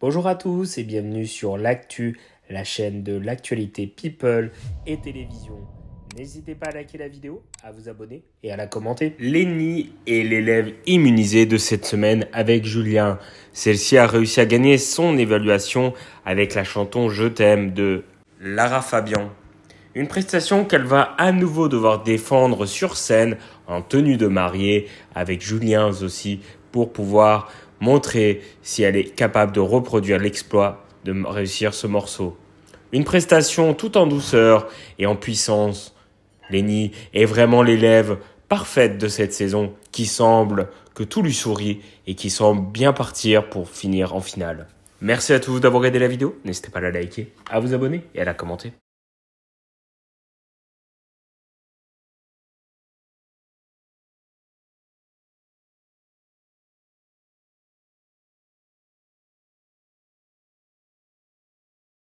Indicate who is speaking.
Speaker 1: Bonjour à tous et bienvenue sur l'actu, la chaîne de l'actualité people et télévision. N'hésitez pas à liker la vidéo, à vous abonner
Speaker 2: et à la commenter. Lenny est l'élève immunisé de cette semaine avec Julien. Celle-ci a réussi à gagner son évaluation avec la chanton Je t'aime de Lara Fabian. Une prestation qu'elle va à nouveau devoir défendre sur scène en tenue de mariée avec Julien aussi pour pouvoir montrer si elle est capable de reproduire l'exploit de réussir ce morceau. Une prestation tout en douceur et en puissance. Lenny est vraiment l'élève parfaite de cette saison qui semble que tout lui sourit et qui semble bien partir pour finir en finale. Merci à tous d'avoir regardé la vidéo, n'hésitez pas à la liker, à vous abonner et à la commenter.